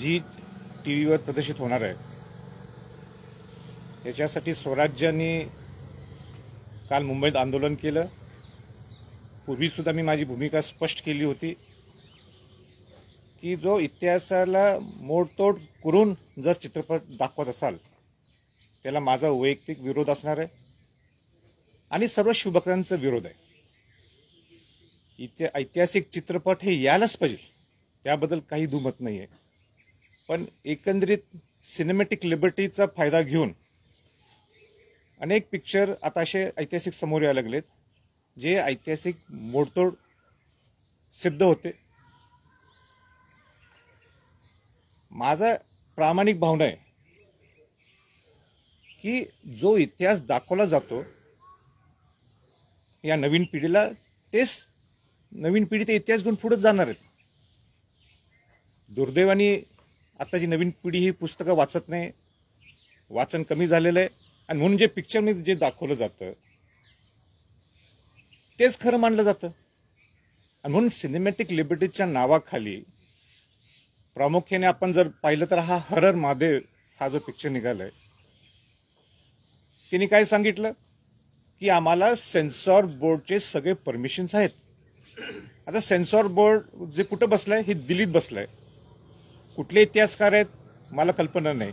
G T व्हीवर प्रदर्शित होणार आहे याच्यासाठी स्वराज्याने काल मुंबईत आंदोलन केलं पूर्वीसुद्धा मी माझी भूमिका स्पष्ट केली होती की जो इतिहासाला मोडतोड करून जर चित्रपट दाखवत असाल त्याला माझा वैयक्तिक विरोध असणार आहे आणि सर्व शुभक्रांचा विरोध आहे इति ऐतिहासिक चित्रपट हे यायलाच पाहिजे त्याबद्दल काही दुमत नाही आहे पण एकंदरीत सिनेमॅटिक लिबर्टीचा फायदा घेऊन अनेक पिक्चर आता असे ऐतिहासिक समोर यायला लागलेत जे ऐतिहासिक मोडतोड सिद्ध होते माझा प्रामाणिक भावना आहे की जो इतिहास दाखवला जातो या नवीन पिढीला तेच नवीन पिढी ते इतिहास घेऊन पुढे जाणार आहेत दुर्दैवानी आत्ताची नवीन पिढी ही पुस्तकं वाचत नाही वाचन कमी झालेलं आहे आणि म्हणून जे पिक्चरमध्ये जे दाखवलं जातं तेच खरं मानलं जातं आणि म्हणून सिनेमॅटिक लिबर्टीच्या नावाखाली प्रामुख्याने आपण जर पाहिलं तर हा हरर महादेव हा जो पिक्चर निघालाय तिने काय सांगितलं की आम्हाला सेन्सॉर बोर्डचे सगळे परमिशन्स आहेत आता सेन्सॉर बोर्ड जे कुठं बसलंय हे दिल्लीत बसलंय कुठले इतिहासकार आहेत मला कल्पना नाही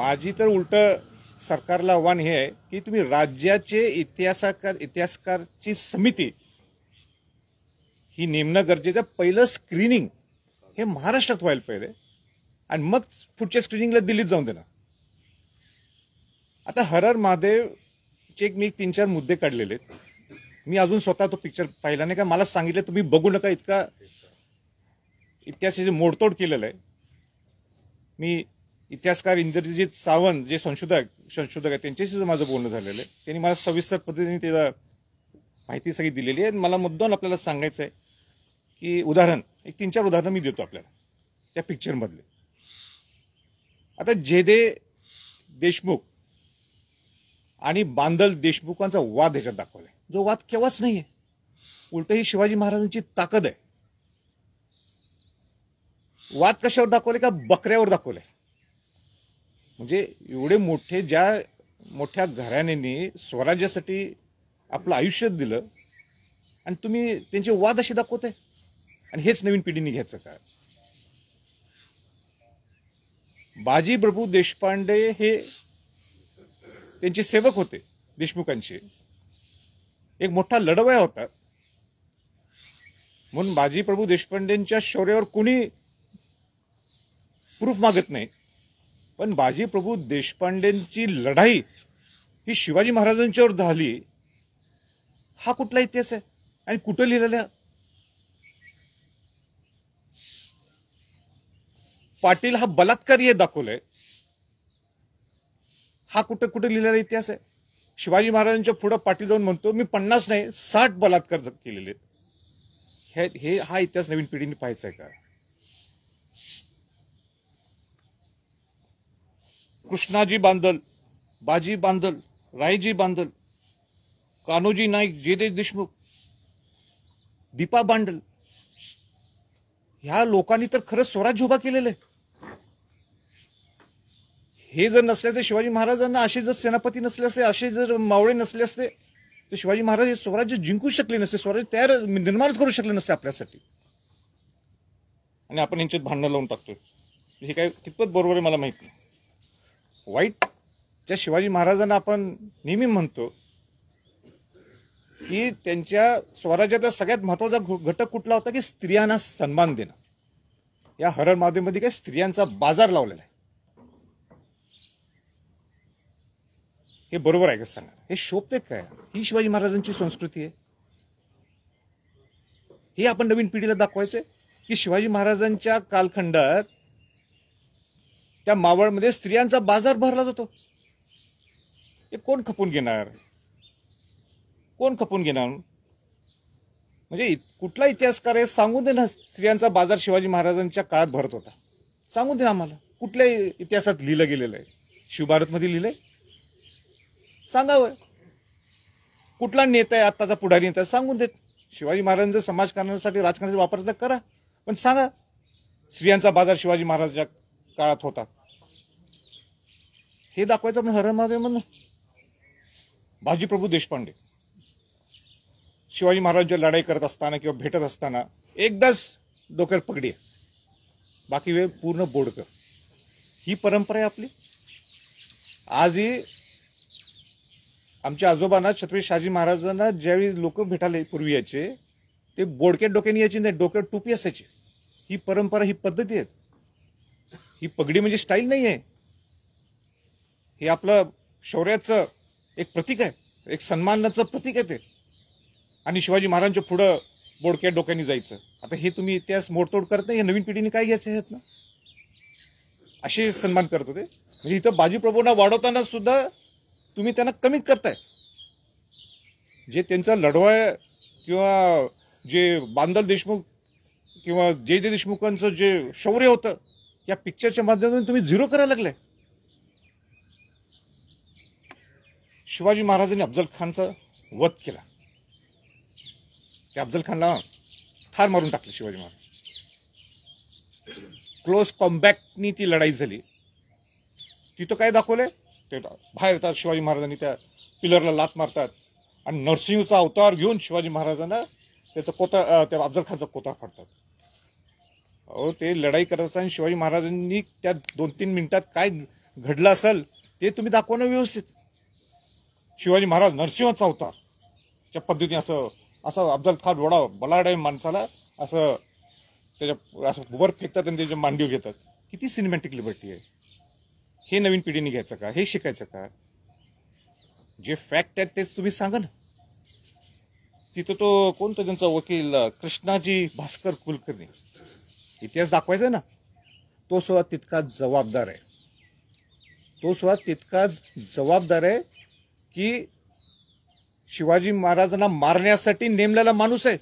माझी तर उलट सरकारला आव्हान हे आहे की तुम्ही राज्याचे इतिहासकार इतिहासकारची समिती ही नेमणं गरजेचं पहिलं स्क्रीनिंग हे महाराष्ट्रात व्हायला पाहिजे आणि मग पुढच्या स्क्रीनिंगला दिल्लीत जाऊन देणार आता हरर महादेवचे एक मी तीन चार मुद्दे काढलेले मी अजून स्वतः तो पिक्चर पाहिला नाही का मला सांगितलं तुम्ही बघू नका इतका इतिहासाची मोडतोड केलेलं आहे मी इतिहासकार इंद्रजित सावंत जे संशोधक संशोधक आहेत त्यांच्याशी माझं बोलणं झालेलं आहे त्यांनी मला सविस्तर पद्धतीने त्याला माहिती सगळी दिलेली आहे मला मुद्दाम आपल्याला सांगायचं आहे की उदाहरण एक तीन चार उदाहरणं मी देतो आपल्याला त्या पिक्चरमधले आता जेदे देशमुख आणि बांदल देशमुखांचा वाद ह्याच्यात दाखवला जो वाद केव्हाच नाही आहे उलट ही शिवाजी महाराजांची ताकद आहे वाद कशावर दाखवले का बकऱ्यावर दाखवले म्हणजे एवढे मोठे ज्या मोठ्या घराण्यांनी स्वराज्यासाठी आपलं आयुष्य दिलं आणि तुम्ही त्यांचे वाद असे दाखवते आणि हेच नवीन पिढीने घ्यायचं का बाजी प्रभू देशपांडे हे त्यांचे सेवक होते देशमुखांचे एक मोठा लढवया होता म्हणून बाजी प्रभू देशपांडेंच्या शौर्यावर कोणी प्रूफ मागत नाही पण बाजीप्रभू देशपांडेंची लढाई ही शिवाजी महाराजांच्यावर झाली हा कुठला इतिहास आहे आणि कुठं लिहिलेला पाटील हा बलात्कारी दाखवलाय हा कुठं कुठं लिहिलेला इतिहास आहे शिवाजी महाराजांच्या पुढं पाटील जाऊन म्हणतो मी पन्नास नाही साठ बलात्कार केलेले हे हा इतिहास नवीन पिढीने पाहायचा आहे का कृष्णाजी बांदल बाजी बांदल रायजी बांदल कान्होजी नाईक जयदेश देशमुख दीपा बांडल ह्या लोकांनी तर खरंच स्वराज्य उभा केलेलं आहे हे जर नसल्याचे शिवाजी महाराजांना असे जर सेनापती नसले असते असे जर मावळे नसले असते तर शिवाजी महाराज हे स्वराज्य जिंकू शकले नसते स्वराज्य तयार निर्माणच करू शकले नसते आपल्यासाठी आणि आपण यांच्यात भांडण लावून टाकतोय हे काय कितपत बरोबर आहे मला माहिती नाही वाईट ज्या शिवाजी महाराजांना आपण नेहमी म्हणतो की त्यांच्या स्वराज्याचा सगळ्यात महत्वाचा घटक कुठला होता की स्त्रियांना सन्मान देणं या हरण मादेमध्ये काय स्त्रियांचा बाजार लावलेला आहे हे बरोबर आहे का सांगा हे शोभते काय ही शिवाजी महाराजांची संस्कृती आहे हे आपण नवीन पिढीला दाखवायचंय की शिवाजी महाराजांच्या कालखंडात त्या मावळमध्ये स्त्रियांचा बाजार भरला जातो हे कोण खपून घेणार कोण खपून घेणार म्हणजे कुठला इतिहासकार आहे सांगून दे ना स्त्रियांचा बाजार शिवाजी महाराजांच्या काळात भरत होता सांगून दे ना आम्हाला कुठल्या इतिहासात लिहिलं गेलेलं आहे शिवभारतमध्ये लिहिलं आहे सांगावं कुठला नेता आहे आत्ताचा पुढारी नेता सांगून देत शिवाजी महाराजांचं समाजकारणासाठी राजकारणाचा वापर तर करा पण सांगा स्त्रियांचा बाजार शिवाजी महाराजांच्या काळात होता हे दाखवायचं आपण हरण महादेव म्हणून भाजी प्रभू देशपांडे शिवाजी महाराज लढाई करत असताना किंवा भेटत असताना एकदाच डोक्यात पगडी बाकी वेळ पूर्ण बोडकर ही परंपरा आहे आपली आजही आमच्या आजोबांना छत्रपती शहाजी महाराजांना ज्यावेळी लोक भेटाले पूर्वी याचे ते बोडक्या डोक्याने यायचे नाही डोक्यात टोपी असायची ही परंपरा ही पद्धती आहे ही पगडी म्हणजे स्टाईल नाही आहे हे आपलं शौर्याचं एक प्रतीक आहे एक सन्मानाचं प्रतीक आहे ते आणि शिवाजी महाराजांच्या पुढं बोडक्या डोक्याने जायचं आता हे तुम्ही इतिहास मोडतोड करत नाही हे नवीन पिढीने काय घ्यायचं आहेत ना असे सन्मान करत होते म्हणजे इथं बाजीप्रभूंना वाढवताना सुद्धा तुम्ही त्यांना कमी करताय जे त्यांचा लढवाय किंवा जे बांदल देशमुख किंवा जय देशमुखांचं जे शौर्य होतं या पिक्चरच्या माध्यमातून तुम्ही झिरो करायला लागले शिवाजी महाराजांनी अफजल खानचा वध केला त्या अफजल खानला ठार मारून टाकले शिवाजी महाराज क्लोज कॉम्बॅक्टनी ती लढाई झाली तिथं काय दाखवले ते बाहेर येतात शिवाजी महाराजांनी त्या पिलरला लात मारतात आणि नर्सिंगचा अवतार घेऊन शिवाजी महाराजांना त्याचा कोता त्या अफजल खानचा कोता फाडतात अहो ते लढाई करत असताना शिवाजी महाराजांनी त्या दोन तीन मिनिटात काय घडलं असेल ते तुम्ही दाखवणं व्यवस्थित शिवाजी महाराज नरसिंहचा होता त्या पद्धतीने असं असं अफजल खान वडा बलाड माणसाला असं त्याच्या असं वर फेकतात आणि त्याच्या मांडीव घेतात किती सिनेमॅटिक लिबर्टी आहे हे नवीन पिढीने घ्यायचं का हे शिकायचं का जे फॅक्ट आहेत तेच तुम्ही सांगा ना तिथं तो कोणतं त्यांचा वकील कृष्णाजी भास्कर कुलकर्णी इतिहास दाखवायचा ना तो सुद्धा तितकाच जबाबदार आहे तो सुद्धा तितकाच जबाबदार आहे की शिवाजी महाराजांना मारण्यासाठी नेमलेला माणूस आहे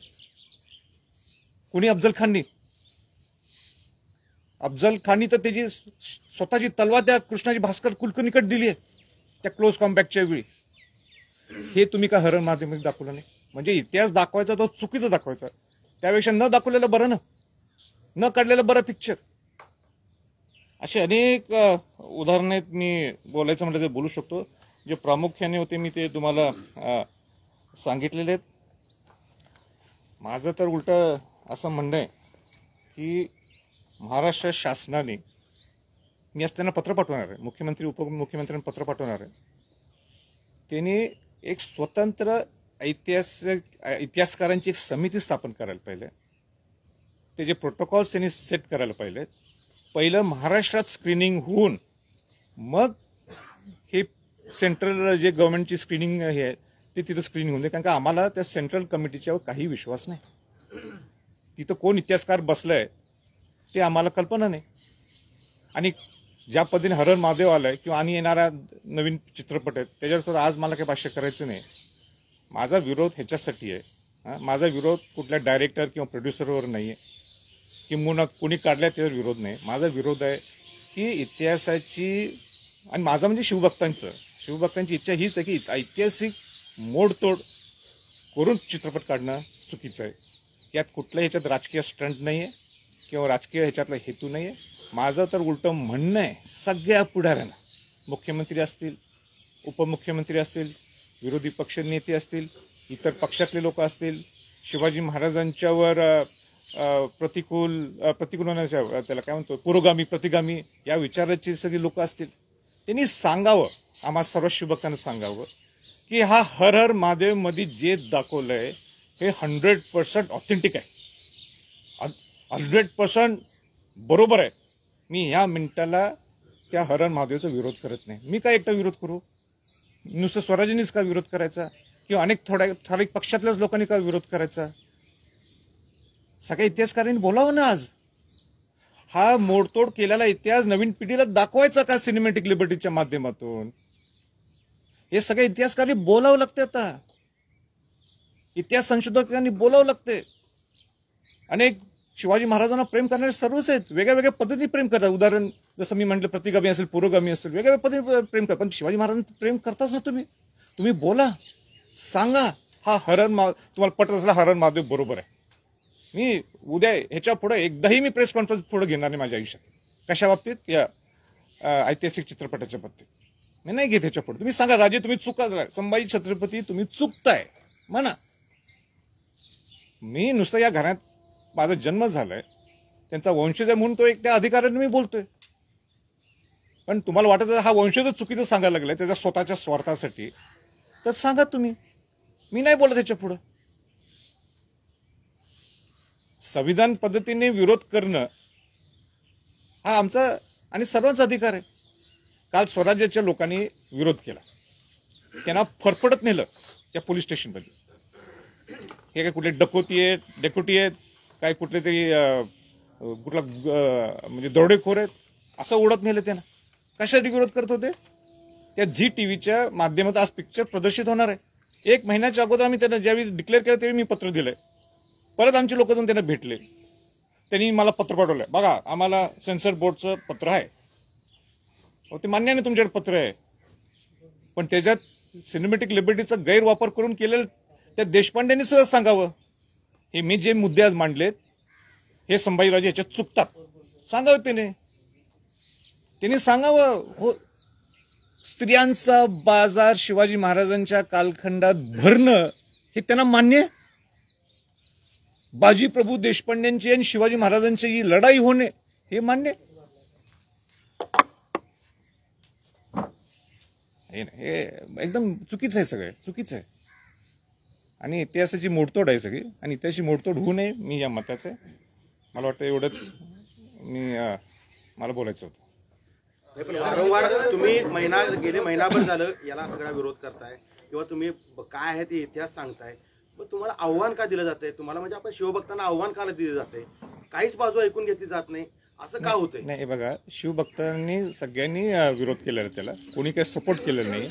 कुणी अफजल खाननी अफजल खाननी तर त्याची स्वतःची तलवार त्या कृष्णाजी भास्कर कुलकर्णीकडे दिली आहे त्या क्लोज कॉम्पॅक्टच्या वेळी हे तुम्ही का हरण माध्यमिक दाखवलं नाही म्हणजे इतिहास दाखवायचा तो चुकीचा दाखवायचा त्यापेक्षा न दाखवलेलं बरं ना न काढलेलं बरं पिक्चर अशी अनेक उदाहरणे मी बोलायचं म्हटलं ते बोलू शकतो जे प्रामुख्याने होते मी ते तुम्हाला सांगितलेले आहेत माझं तर उलट असं म्हणणं आहे की महाराष्ट्र शासनाने मी आज त्यांना पत्र पाठवणार आहे मुख्यमंत्री उपमुख्यमंत्र्यांना पत्र पाठवणार आहे त्यांनी एक स्वतंत्र ऐतिहासिक इतिहासकारांची एक समिती स्थापन करायला पाहिजे ते जे प्रोटोकॉल्स त्यांनी सेट करायला पाहिले पहिलं महाराष्ट्रात स्क्रीनिंग होऊन मग हे सेंट्रल जे गव्हर्नमेंटची स्क्रीनिंग हे आहे ते तिथं स्क्रीनिंग होऊन दे कारण का आम्हाला त्या सेंट्रल कमिटीच्यावर काही विश्वास नाही तिथं कोण इतिहासकार बसलं आहे ते आम्हाला कल्पना नाही आणि ज्या पद्धतीने हरण महादेव आलं आहे किंवा आणि येणारा नवीन चित्रपट आहेत त्याच्यावर आज मला काही भाष्य करायचं नाही माझा विरोध ह्याच्यासाठी आहे माझा विरोध कुठल्या डायरेक्टर किंवा प्रोड्युसरवर नाही आहे किंबहुना कोणी काढल्या त्यावर विरोध नाही माझा विरोध आहे की इतिहासाची आणि माझं म्हणजे शिवभक्तांचं शिवभक्तांची इच्छा हीच आहे की ऐतिहासिक मोडतोड करून चित्रपट काढणं चुकीचं आहे यात कुठल्याही ह्याच्यात राजकीय स्टंट नाही आहे किंवा राजकीय ह्याच्यातला हेतू नाही आहे माझं तर उलटं म्हणणं आहे सगळ्या पुढाऱ्यांना मुख्यमंत्री असतील उपमुख्यमंत्री असतील विरोधी पक्षनेते असतील इतर पक्षातले लोक असतील शिवाजी महाराजांच्यावर प्रतिकूल प्रतिकूल होण्याच्या त्याला काय म्हणतो पुरोगामी प्रतिगामी या विचाराची सगळी लोक असतील त्यांनी सांगावं आम्हा सर्व शुभकांना सांगावं की हा हर हर महादेवमध्ये जे दाखवलं आहे हे हंड्रेड पर्सेंट ऑथेंटिक आहे हंड्रेड पर्सेंट बरोबर आहे मी या मिनिटाला त्या हर हर महादेवचा विरोध करत नाही मी काय एकटा विरोध करू नुसतं स्वराज्यानेच का विरोध करायचा किंवा अनेक थोड्या ठराविक पक्षातल्याच लोकांनी का विरोध करायचा सगळ्या इतिहासकारांनी बोलावं ना आज हा मोडतोड केलेला इतिहास नवीन पिढीला दाखवायचा का सिनेमॅटिक लिबर्टीच्या माध्यमातून हे सगळे इतिहासकारांनी बोलावं लागते आता इतिहास संशोधकांनी बोलावं लागते अनेक शिवाजी महाराजांना प्रेम करणारे सर्वच आहेत वेगळ्या वेगळ्या पद्धतीने प्रेम करतात उदाहरण जसं मी म्हटलं प्रतिगामी असेल पुरोगामी असेल वेगळ्या पद्धतीने प्रेम करतात पण शिवाजी महाराजांना प्रेम करताच ना तुम्ही तुम्ही बोला सांगा हा हरण तुम्हाला पटत असला हरण महादेव बरोबर आहे मी उद्या ह्याच्या पुढं एकदाही मी प्रेस कॉन्फरन्स पुढे घेणार नाही माझ्या आयुष्यात कशा बाबतीत या ऐतिहासिक चित्रपटाच्या बाबतीत मी नाही घेत ह्याच्या पुढे तुम्ही सांगा राजे तुम्ही चुका संभाजी छत्रपती तुम्ही चुकताय म्हणा मी नुसतं या घरात माझा जन्म झालाय त्यांचा वंशज आहे म्हणून तो एक त्या अधिकाऱ्याने मी बोलतोय पण तुम्हाला वाटत हा वंशज चुकीचं सांगायला लागलाय त्याच्या स्वतःच्या स्वार्थासाठी तर सांगा तुम्ही मी नाही बोलत ह्याच्या पुढं संविधान पद्धतीने विरोध करणं हा आमचा आणि सर्वांचा अधिकार आहे काल स्वराज्याच्या लोकांनी विरोध केला त्यांना फरफडत नेलं त्या पोलीस स्टेशनमध्ये हे काय कुठले डकोती आहेत डेकोटी आहेत काय कुठले तरी कुठला म्हणजे दरोडेखोर आहेत असं ओढत नेलं त्यांना कशासाठी विरोध करत होते त्या झी टी व्हीच्या माध्यमात आज पिक्चर प्रदर्शित होणार आहे एक महिन्याच्या अगोदर आम्ही त्यांना ज्यावेळी डिक्लेअर केलं त्यावेळी मी पत्र दिलं परत आमचे लोक जाऊन त्यांना भेटले त्यांनी मला पत्र पाठवलं बघा आम्हाला सेन्सर बोर्डचं पत्र आहे ते मान्य नाही तुमच्याकडे पत्र आहे पण त्याच्यात सिनेमॅटिक लिबर्टीचा गैरवापर करून केलेलं त्या देशपांडेंनी सुद्धा सांगावं हे मी जे मुद्दे आज मांडलेत हे संभाजीराजे याच्यात चुकतात सांगावं त्याने त्यांनी सांगावं हो स्त्रियांचा बाजार शिवाजी महाराजांच्या कालखंडात भरणं हे त्यांना मान्य बाजी प्रभू देशपांड्यांची आणि शिवाजी महाराजांची ही लढाई होणे हे मान्य हे एकदम चुकीचं आहे सगळं चुकीचं आहे आणि इतिहासाची मोडतोड आहे सगळी आणि इतिहासाची मोडतोड होऊ नये मी या मताचं आहे मला वाटतं एवढंच मी मला बोलायचं होतं वारंवार तुम्ही महिना गेले महिनाभर झालं याला सगळा विरोध करताय किंवा तुम्ही काय आहे ते इतिहास सांगताय मग तुम्हाला आव्हान का दिलं जाते तुम्हाला म्हणजे आपण शिवभक्तांना आव्हान का दिलं जाते काहीच बाजू ऐकून घेतली जात नाही असं का होतंय नाही बघा शिवभक्तांनी सगळ्यांनी विरोध केलेला त्याला कोणी काही सपोर्ट केलं नाही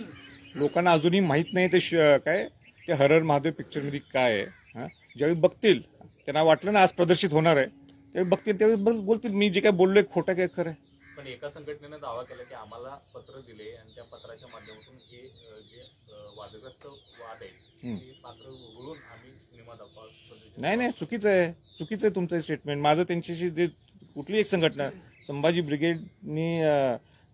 लोकांना अजूनही माहीत नाही ते काय ते हरहर महादेव पिक्चर मध्ये काय आहे ज्यावेळी बघतील त्यांना वाटलं ना आज प्रदर्शित होणार आहे त्यावेळी बघतील त्यावेळी बोलतील मी जे काय बोललोय खोटं काय खरं पण एका संघटनेनं दावा केला की आम्हाला पत्र दिले आणि त्या पत्राच्या माध्यमातून हे जे वादग्रस्त वाद आहे नाही नाही चुकीचं आहे चुकीचं आहे तुमचं स्टेटमेंट माझं त्यांच्याशी जे कुठली एक संघटना संभाजी ब्रिगेडनी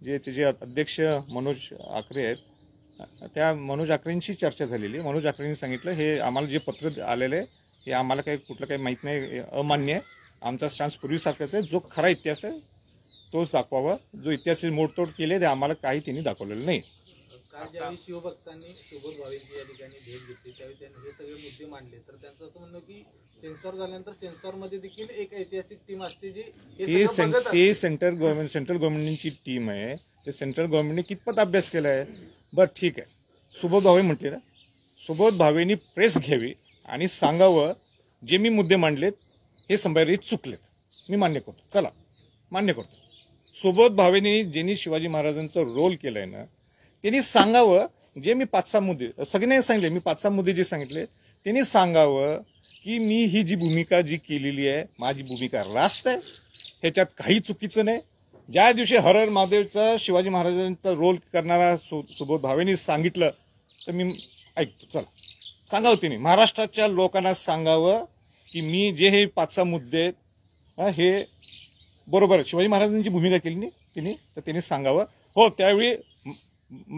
जे त्याचे अध्यक्ष मनोज आकरे आहेत त्या मनोज आकरेंशी चर्चा झालेली मनोज आकरेंनी सांगितलं हे आम्हाला जे पत्र आलेलं आहे हे आम्हाला काही कुठलं काही माहीत नाही अमान्य आहे आमचा स्टान्स पूर्वीसारखाच आहे जो खरा इतिहास आहे तोच दाखवावा जो इतिहासाची मोडतोड केले ते आम्हाला काही त्यांनी दाखवलेलं नाही काल सेंट्रल गव्हर्नमेंट टीम आहे ते सेंट्रल गव्हर्नमेंटने कितपत अभ्यास केला आहे बरं ठीक आहे सुबोध भावे म्हटले ना सुबोध भावेनी प्रेस घ्यावी आणि सांगावं जे मी मुद्दे मांडलेत हे संभाजी चुकलेत मी मान्य करतो चला मान्य करतो सुबोध भावेने ज्यांनी शिवाजी महाराजांचं रोल केलाय ना त्यांनी सांगावं जे मी पाच सहा मुद्दे सगळ्यांनी सांगले सांगितले मी पाच सहा मुद्दे जे सांगितले त्यांनी सांगावं की मी ही जी भूमिका जी केलेली आहे माझी भूमिका रास्त आहे ह्याच्यात काही चुकीचं नाही ज्या दिवशी हर महादेवचा शिवाजी महाराजांचा रोल करणारा सु सुबोध भावेनी सांगितलं तर मी ऐकतो चला सांगावं तिने महाराष्ट्राच्या लोकांना सांगावं की मी जे हे पाच सहा मुद्दे हे बरोबर शिवाजी महाराजांची भूमिका केली नाही तिने तर तिने सांगावं हो त्यावेळी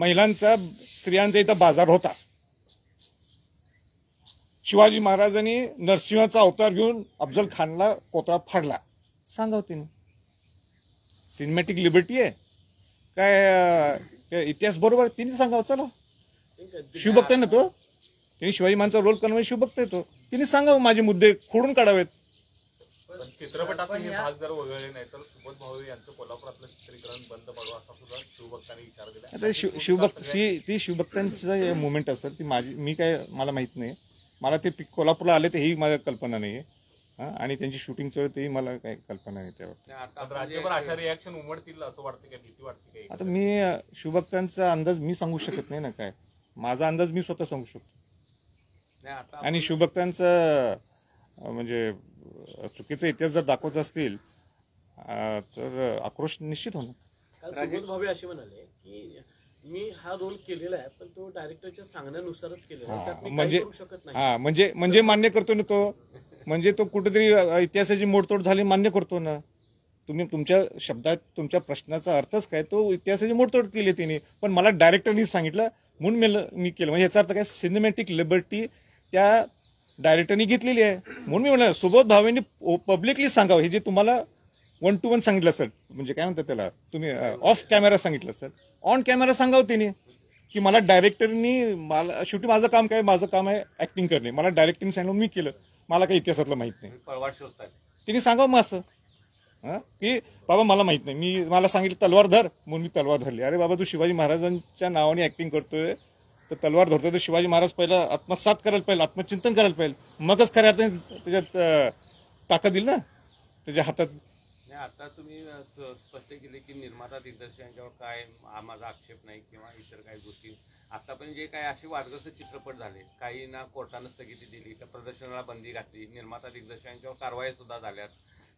महिलांचा स्त्रियांचा इथं बाजार होता शिवाजी महाराजांनी नरसिंहाचा अवतार घेऊन अफजल खानला कोतळा फाडला सांगाव तिने सिनेमॅटिक लिबर्टी आहे काय इतिहास बरोबर तिने सांगावं चला शिवभक्त ना तो तिने शिवाजी महाराजांचा रोल करणारे शिवभक्त येतो तिने सांगावं माझे मुद्दे खोडून काढावेत पण चित्रपटातून हे भाग जर वगळले नाही तर सुबोध भाऊ यांचं कोल्हापुरातलं चित्रीकरण बंद पडवा असा सुद्धा शिवभक्तांनी विचार दिला आता शिव शिवभक्त ती शिवभक्तांचं मुवमेंट असेल ती माझी मी काय मला माहित नाही मला ते पिक कोल्हापूरला आले तर ही मला कल्पना नाही आहे आणि त्यांची शूटिंग शूटिंगचं तेही मला काही कल्पना नाही त्यावर रिॲक्शन म्हणजे उमडतील असं वाटतं भीती वाटते आता मी शिवभक्तांचा अंदाज मी सांगू शकत नाही ना काय माझा अंदाज मी स्वतः सांगू शकतो आणि शिवभक्तांचा म्हणजे चुकीचा इतिहास जर दाखवत असतील तर आक्रोश निश्चित होणार भावे असे म्हणाले की मी हा रोल केलेला आहे पण तो डायरेक्टरच्या सांगण्यानुसारच केलेला म्हणजे हा म्हणजे म्हणजे मान्य करतो ना तो म्हणजे तो कुठेतरी इतिहासाची मोडतोड झाली मान्य करतो ना तुम्ही तुमच्या शब्दात तुमच्या प्रश्नाचा अर्थच काय तो इतिहासाची मोडतोड केली तिने पण मला डायरेक्टरनी सांगितलं म्हणून मी केलं म्हणजे याचा अर्थ काय सिनेमॅटिक लिबर्टी त्या डायरेक्टरनी घेतलेली आहे म्हणून मी म्हणलं सुबोध भावेंनी पब्लिकली सांगावं हे जे तुम्हाला वन टू वन सांगितलं सर म्हणजे काय म्हणतात त्याला तुम्ही ऑफ कॅमेरा सांगितलं सर ऑन कॅमेरा सांगावं तिने की मला डायरेक्टरनी मला शेवटी माझं काम काय माझं काम आहे ऍक्टिंग करणे मला डायरेक्टरनी सांगून मी केलं मला काही इतिहासातलं माहित नाही तिने सांगावं मग असं की बाबा मला माहित नाही मी मला सांगितलं तलवार धर म्हणून मी तलवार धरली अरे बाबा तू शिवाजी महाराजांच्या नावाने ऍक्टिंग करतोय तर तलवार धरतो तर शिवाजी महाराज पहिला आत्मसात करायला पाहिजे आत्मचिंतन करायला पाहिजे मगच खऱ्या अर्थाने त्याच्यात ताकद येईल ना त्याच्या हातात आता तुम्ही स्पष्ट केले की निर्माता दिग्दर्शक यांच्यावर काय माझा आक्षेप नाही किंवा इतर काही गोष्टी पण जे काही असे वादग्रस्त चित्रपट झाले काही ना कोर्टानं स्थगिती दिली तर प्रदर्शनाला बंदी घातली निर्माता दिग्दर्शकांच्यावर कारवाया सुद्धा झाल्यात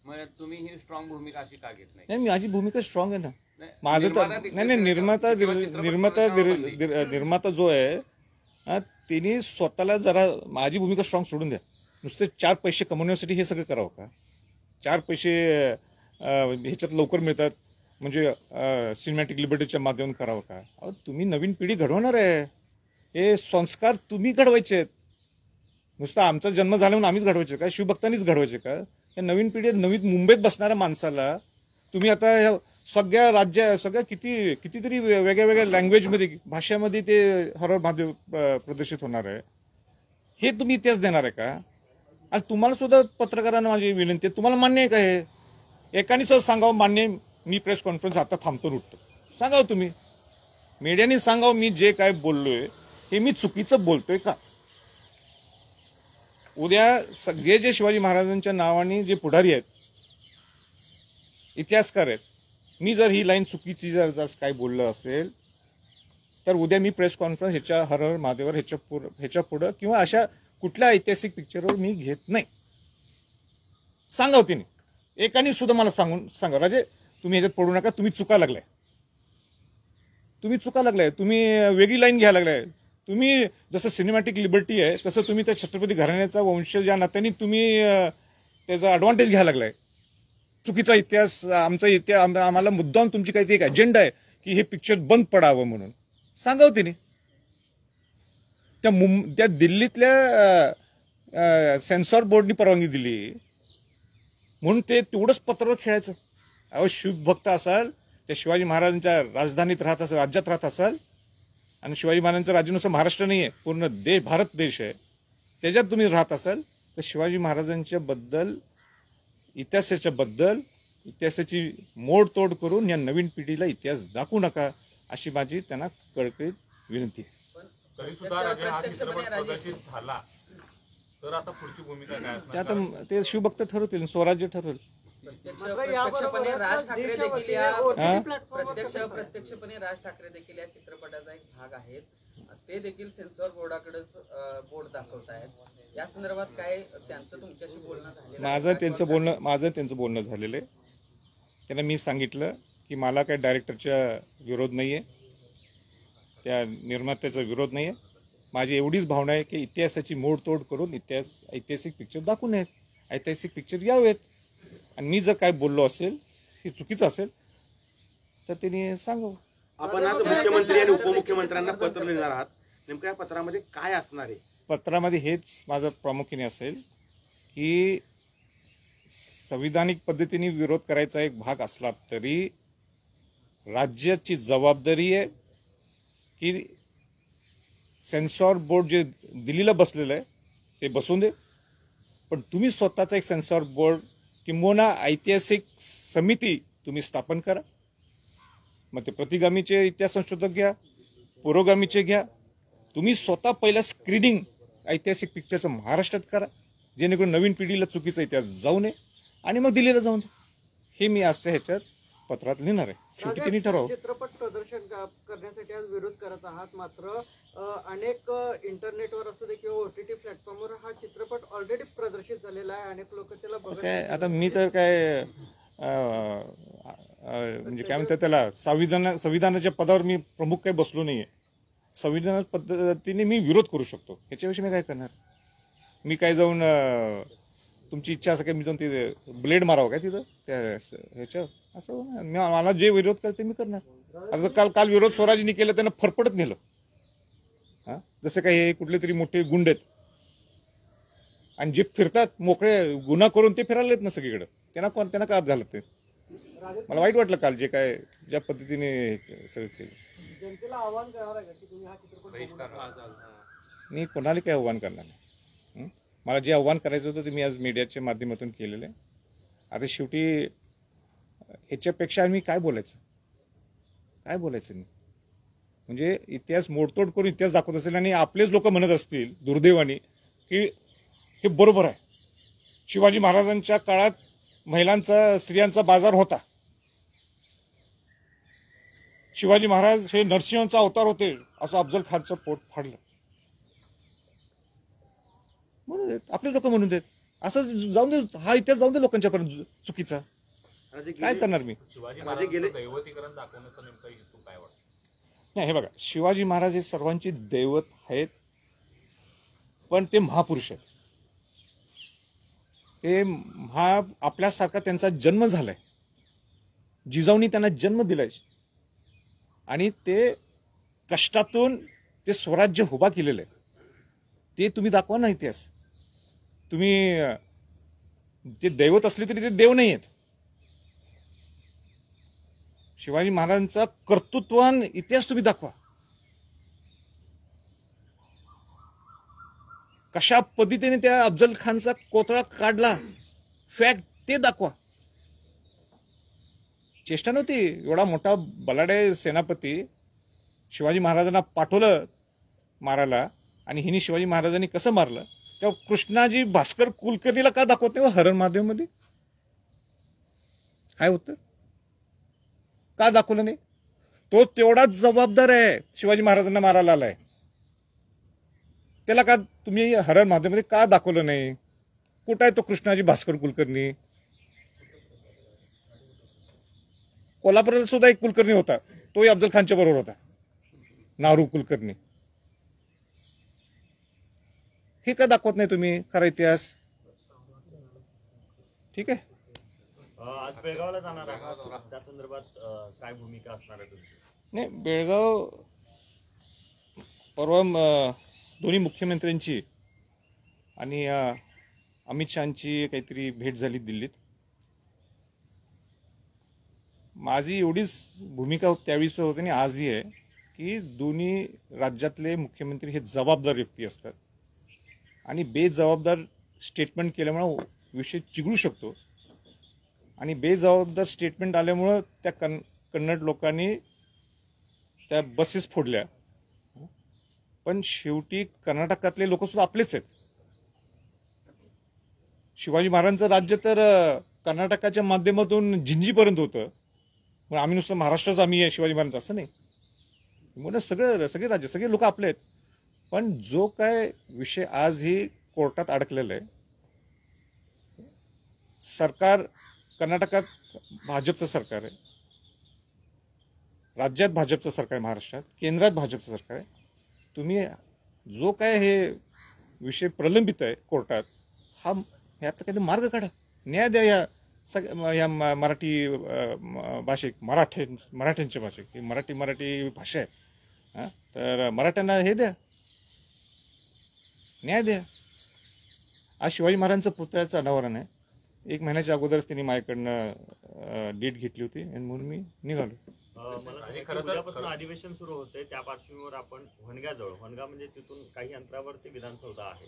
तुम्ही ही भूमिका अशी का घेत नाही माझी भूमिका स्ट्रॉंग आहे ना माझं तर नाही नाही निर्माता निर्माता निर्माता जो आहे तिने स्वतःला जरा माझी भूमिका स्ट्रॉंग सोडून द्या नुसते चार पैसे कमवण्यासाठी हे सगळं करावं का चार पैसे ह्याच्यात लवकर मिळतात म्हणजे सिनेमॅटिक लिबर्टीच्या माध्यमातून करावं का तुम्ही नवीन पिढी घडवणार आहे हे संस्कार तुम्ही घडवायचे आहेत नुसतं आमचा जन्म झाला म्हणून आम्हीच घडवायचे का शिवभक्तांनीच घडवायचे का नवीन पिढीत नवीन मुंबईत बसणाऱ्या माणसाला तुम्ही आता सगळ्या राज्या सगळ्या किती कितीतरी वेगळ्या वेगळ्या लँग्वेजमध्ये भाषेमध्ये ते हरळ महादेव प्रदर्शित होणार आहे हे तुम्ही तेच देणार आहे का आणि तुम्हाला सुद्धा पत्रकारांना माझी विनंती आहे तुम्हाला मान्य आहे का हे एकाने सुद्धा सांगावं मान्य मी प्रेस कॉन्फरन्स आता थांबतो उठतो सांगावं तुम्ही मीडियाने सांगावं मी जे काय बोललोय हे मी चुकीचं बोलतोय का उद्या सगळे जे शिवाजी महाराजांच्या नावाने जे पुढारी आहेत इतिहासकार आहेत मी जर ही लाईन चुकीची जर जर काय बोललं असेल तर उद्या मी प्रेस कॉन्फरन्स ह्याच्या हर हर महादेवर ह्याच्या पुढं ह्याच्या पुढं किंवा अशा कुठल्या ऐतिहासिक पिक्चरवर मी घेत नाही सांगाव तिने एकाने सुद्धा मला सांगून सांगा राजे तुम्ही ह्याच्यात पडू नका तुम्ही चुका लागलाय तुम्ही चुका लागलाय तुम्ही वेगळी लाईन घ्यायला लागलाय तुम्ही जसं सिनेमॅटिक लिबर्टी आहे तसं तुम्ही त्या छत्रपती घराण्याचा वंश ज्या नात्याने तुम्ही त्याचा ॲडव्हान्टेज घ्यायला लागलाय चुकीचा इतिहास आमचा इतिहास आम्हाला मुद्दाम तुमची काहीतरी एक अजेंडा आहे की हे पिक्चर बंद पडावं म्हणून सांगावं तिने त्या मुं त्या दिल्लीतल्या सेन्सॉर बोर्डनी परवानगी दिली म्हणून ते तेवढंच पत्रावर खेळायचं अहो शिवभक्त असाल त्या शिवाजी महाराजांच्या राजधानीत राहत असाल राज्यात राहत असाल आणि शिवाजी महाराजांचं राज्य नुसतं महाराष्ट्र नाही आहे पूर्ण देश भारत देश आहे त्याच्यात तुम्ही राहत असाल तर शिवाजी महाराजांच्या बद्दल इतिहासाच्या बद्दल इतिहासाची मोडतोड करून या नवीन पिढीला इतिहास दाखवू नका अशी माझी त्यांना कळकळीत विनंती आहे तर आता ते शिवभक्त ठरवतील स्वराज्य ठरवलं प्रत्यक्षपणे राज ठाकरे प्रत्यक्ष प्रत्यक्षपणे राज ठाकरे देखील या चित्रपटाचा एक भाग आहेत ते देखील सेन्सॉर बोर्डाकडे बोर्ड दाखवत या संदर्भात काय त्यांचं तुमच्याशी बोलणं माझं त्यांचं बोलणं माझं त्यांचं बोलणं झालेलं आहे त्यांना मी सांगितलं की मला काय डायरेक्टरच्या विरोध नाहीये त्या निर्मात्याचा विरोध नाहीये माझी एवढीच भावना आहे की इतिहासाची मोडतोड करून इतिहास ऐतिहासिक पिक्चर दाखवून आहेत ऐतिहासिक पिक्चर यावेत आणि मी जर काय बोललो असेल हे चुकीचं असेल तर त्यांनी सांगू आपण आज मुख्यमंत्री आणि उपमुख्यमंत्र्यांना पत्र लिहिणार आहात नेमक्या पत्रामध्ये काय असणार आहे पत्रामध्ये हेच माझं प्रामुख्याने असेल की संविधानिक पद्धतीने विरोध करायचा एक भाग असला तरी राज्याची जबाबदारी आहे की सेन्सॉर बोर्ड जे दिल्लीला बसलेलं आहे ते बसून दे पण तुम्ही स्वतःचा एक सेन्सॉर बोर्ड किंबहुना ऐतिहासिक समिती तुम्ही स्थापन करा मग ते प्रतिगामीचे इतिहास संशोधक घ्या पुरोगामीचे घ्या तुम्ही स्वतः पहिला स्क्रीनिंग ऐतिहासिक पिक्चरचं महाराष्ट्रात करा जेणेकरून नवीन पिढीला चुकीचा इतिहास जाऊ नये आणि मग दिल्लीला जाऊ नये हे मी आजच्या ह्याच्यात पत्रात लिहिणार आहे शेवटी त्यांनी ठरवलं चित्रपट प्रदर्शन करण्यासाठी आज विरोध करत आहात मात्र अनेक इंटरनेटवर असू दे किंवा ओ टी टी प्लॅटफॉर्मवर हा चित्रपट ऑलरेडी प्रदर्शित झालेला आहे अनेक लोक त्याला बघत काय आता मी तर काय म्हणजे काय म्हणतात त्याला संविधान संविधानाच्या पदावर मी प्रमुख काही बसलो नाहीये संविधान पद्धतीने मी विरोध करू शकतो ह्याच्याविषयी मी काय करणार मी काय जाऊन तुमची इच्छा असं काय मी जाऊन तिथे ब्लेड मारावं काय तिथं त्या ह्याच्यावर असं मला जे विरोध करते मी करणार आता काल काल विरोध स्वराजीने केलं त्यांना फरफडत नेलं जसं काही कुठले तरी मोठे गुंड आहेत आणि जे फिरतात मोकळे गुन्हा करून ते फिरायला येत ना सगळीकडे त्यांना कोण त्यांना का झालं ते मला वाईट वाटलं काल जे काय ज्या पद्धतीने सगळं केलं मी कोणाला काही आव्हान करणार नाही मला जे आव्हान करायचं होतं ते मी आज मीडियाच्या माध्यमातून केलेलं आहे आता शेवटी ह्याच्यापेक्षा मी काय बोलायचं काय बोलायचं मी म्हणजे इतिहास मोडतोड करून इतिहास दाखवत असेल आणि आपलेच लोक म्हणत असतील दुर्दैवाने की हे बरोबर आहे शिवाजी महाराजांच्या काळात महिलांचा स्त्रियांचा बाजार होता शिवाजी महाराज हे नरसिंहांचा अवतार होते असं अफजल खानचं पोट फाडलं म्हणून आपले लोक म्हणून देत असं जाऊन दे हा इतिहास जाऊन दे लोकांच्या पर्यंत चुकीचा काय करणार मी शिवाजी महाराज दैवतीकरण दाखवण्याचा नेमका नाही हे बघा शिवाजी महाराज हे सर्वांची दैवत आहेत पण ते महापुरुष आहेत ते महा आपल्यासारखा त्यांचा जन्म झालाय जिजाऊनी त्यांना जन्म दिलाय आणि ते कष्टातून ते स्वराज्य उभा केलेलं आहे ते तुम्ही दाखवा ना इतिहास तुम्ही ते दैवत असले तरी ते देव नाही आहेत शिवाजी महाराजांचा कर्तृत्वान इतिहास तुम्ही दाखवा कशा पद्धतीने त्या अफजल खानचा कोतळा काढला फॅक्ट ते दाखवा चेष्टा नव्हती एवढा मोठा बलाडे सेनापती शिवाजी महाराजांना पाठवलं मारायला आणि हिने शिवाजी महाराजांनी कसं मारलं तेव्हा कृष्णाजी भास्कर कुलकर्णीला का दाखवते हरण महादेवमध्ये काय होतं का दाखवलं नाही तो तेवढाच जबाबदार आहे शिवाजी महाराजांना मारायला आलाय त्याला का तुम्ही हरण महादेवमध्ये का दाखवलं नाही कुठं आहे तो कृष्णाजी भास्कर कुलकर्णी कोल्हापूरला सुद्धा एक कुलकर्णी होता तोही अफजल खानच्या बरोबर होता नारू कुलकर्णी हे का दाखवत नाही तुम्ही खरा इतिहास ठीक आहे आज बेळगावला जाणार आहात काय भूमिका असणार आहे तुमची नाही बेळगाव परवा दोन्ही मुख्यमंत्र्यांची आणि अमित शहाची काहीतरी भेट झाली दिल्लीत माझी एवढीच भूमिका त्यावेळीच होती आणि आजही आहे की दोन्ही राज्यातले मुख्यमंत्री हे जबाबदार व्यक्ती असतात आणि बेजबाबदार स्टेटमेंट केल्यामुळे विषय चिघळू शकतो आणि बेजबाबदार स्टेटमेंट आल्यामुळं त्या कन कन्नड लोकांनी त्या बसेस फोडल्या पण शेवटी कर्नाटकातले लोकसुद्धा आपलेच आहेत शिवाजी महाराजांचं राज्य तर कर्नाटकाच्या माध्यमातून जिंजीपर्यंत होतं मग आम्ही नुसतं महाराष्ट्रच आम्ही आहे शिवाजी महाराजांचं असं नाही म्हणून सगळं सगळे राज्य सगळे लोक आपले आहेत पण जो काय विषय आजही कोर्टात अडकलेला आहे सरकार कर्नाटकात भाजपचं सरकार आहे राज्यात भाजपचं सरकार आहे महाराष्ट्रात केंद्रात भाजपचं सरकार आहे तुम्ही जो काय हे विषय प्रलंबित आहे कोर्टात हा ह्यातला काहीतरी मार्ग काढा न्याय द्या या सग या मराठी भाषिक मराठे मराठ्यांच्या भाषिक ही मराठी मराठी भाषा आहे हां तर मराठ्यांना हे द्या न्याय द्या आज शिवाजी महाराजांचं पुतळ्याचं अनावरण आहे एक महिन्याच्या अगोदरच त्यांनी माझ्याकडनं डेट घेतली होती आणि म्हणून मी निघालो मला अधिवेशन सुरू होते त्या पार्श्वभूमीवर आपण जवळ वनगा म्हणजे तिथून काही अंतरावर विधानसभा आहे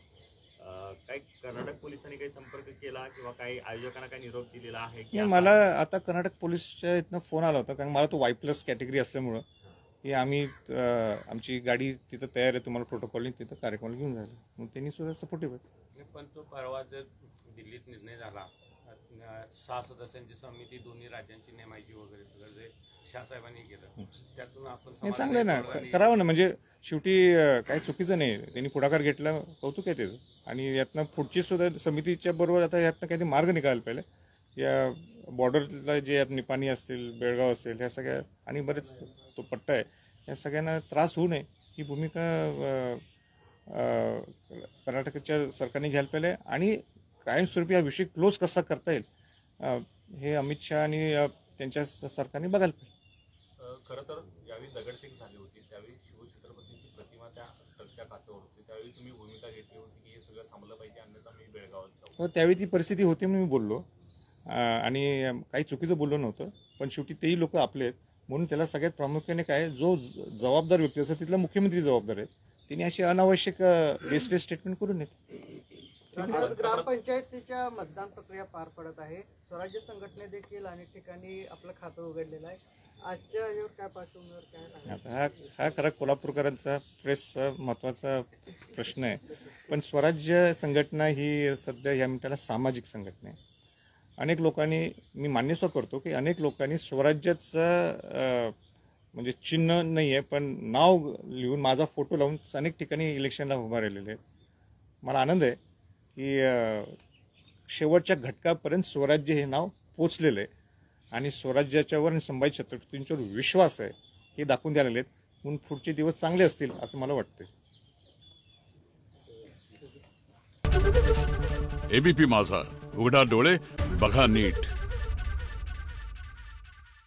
काही कर्नाटक पोलिसांनी काही संपर्क केला किंवा काही आयोजकांना काही निरोप दिलेला आहे की मला आता कर्नाटक पोलिसच्या इथनं फोन आला होता कारण मला तो वाय प्लस कॅटेगरी असल्यामुळं की आम्ही आमची गाडी तिथं तयार आहे तुम्हाला प्रोटोकॉल तिथं कार्यक्रम घेऊन जायला मग त्यांनी सुद्धा सपोर्टिव्ह आहेत पण तो परवा जर दिल्लीत निर्णय झाला सहा सदस्यांची समिती दोन्ही राज्यांची नेमायची वगैरे सगळं जे शाहसाहेबांनी केलं त्यातून आपण चांगलं ना करावं ना म्हणजे शेवटी काय काही चुकीचं नाही त्यांनी पुढाकार घेतला कौतुक आहे त्याचं आणि यातनं पुढची सुद्धा समितीच्या बरोबर आता यातनं काहीतरी मार्ग निघायला पाहिजे या बॉर्डरला जे यात निपाणी असतील बेळगाव असेल ह्या सगळ्या आणि बरेच तो पट्टा आहे या सगळ्यांना त्रास होऊ नये ही भूमिका कर्नाटकच्या सरकारने घ्यायला पाहिजे आणि कायमस्वरूपी हा विषय क्लोज कसा करता येईल हे अमित शहा आणि त्यांच्या सरकारने बघायला पाहिजे खरं तर ज्यावेळी दगडफेक झाली होती त्यावेळी शिवछत्रपतींची प्रतिमा त्या ट्रकच्या काचेवर होती त्यावेळी तुम्ही भूमिका घेतली होती की हे सगळं थांबलं पाहिजे अन्यथा मी बेळगावात हो त्यावेळी ती परिस्थिती होती म्हणून मी बोललो आणि काही चुकीचं बोललो नव्हतं पण शेवटी तेही लोक आपले आहेत म्हणून त्याला सगळ्यात प्रामुख्याने काय जो जबाबदार व्यक्ती असेल तिथला मुख्यमंत्री जबाबदार आहेत त्यांनी अशी अनावश्यक वेस्टेज स्टेटमेंट करून येत ग्रामपंचायतीच्या मतदान प्रक्रिया पार पडत आहे स्वराज्य संघटने देखील अनेक ठिकाणी आपलं खातं उघडलेलं आहे आजच्या काय पार्श्वभूमीवर काय आता हा हा खरा कोल्हापूरकरांचा प्रेस महत्वाचा प्रश्न आहे पण स्वराज्य संघटना ही सध्या या मिनिटाला सामाजिक संघटना आहे अनेक लोकांनी मी मान्यस्व करतो की अनेक लोकांनी स्वराज्याचं म्हणजे चिन्ह नाही आहे पण नाव लिहून माझा फोटो लावून अनेक ठिकाणी इलेक्शनला उभा राहिलेले आहेत मला आनंद आहे की शेवटच्या घटकापर्यंत स्वराज्य हे नाव पोचलेलं आहे आणि स्वराज्याच्यावर आणि संभाजी छत्रपतींच्यावर विश्वास आहे हे दाखवून द्यायला आहेत म्हणून पुढचे दिवस चांगले असतील असं मला वाटतं एबीपी माझा उघडा डोळे बघा नीट